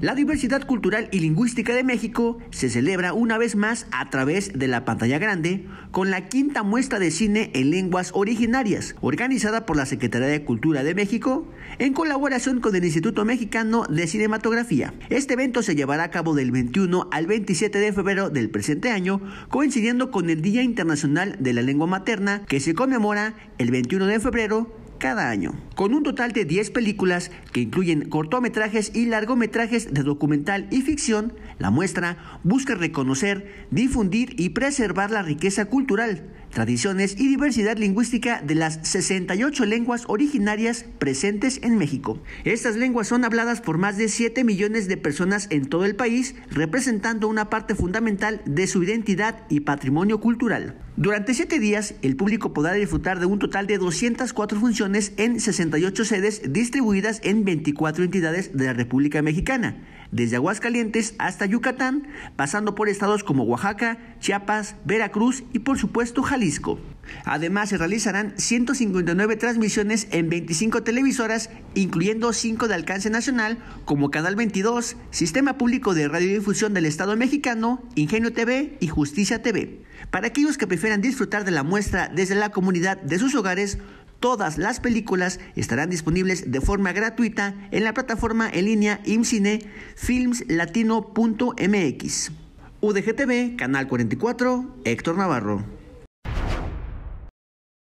La diversidad cultural y lingüística de México se celebra una vez más a través de la pantalla grande con la quinta muestra de cine en lenguas originarias, organizada por la Secretaría de Cultura de México en colaboración con el Instituto Mexicano de Cinematografía. Este evento se llevará a cabo del 21 al 27 de febrero del presente año, coincidiendo con el Día Internacional de la Lengua Materna que se conmemora el 21 de febrero cada año, con un total de 10 películas que incluyen cortometrajes y largometrajes de documental y ficción. La muestra busca reconocer, difundir y preservar la riqueza cultural, tradiciones y diversidad lingüística de las 68 lenguas originarias presentes en México. Estas lenguas son habladas por más de 7 millones de personas en todo el país, representando una parte fundamental de su identidad y patrimonio cultural. Durante 7 días, el público podrá disfrutar de un total de 204 funciones en 68 sedes distribuidas en 24 entidades de la República Mexicana, desde Aguascalientes hasta Yucatán, pasando por estados como Oaxaca, Chiapas, Veracruz y por supuesto Jalisco. Además se realizarán 159 transmisiones en 25 televisoras, incluyendo 5 de alcance nacional como Canal 22, Sistema Público de Radiodifusión del Estado Mexicano, Ingenio TV y Justicia TV. Para aquellos que prefieran disfrutar de la muestra desde la comunidad de sus hogares, Todas las películas estarán disponibles de forma gratuita en la plataforma en línea IMCINE filmslatino.mx. UDGTV, Canal 44, Héctor Navarro.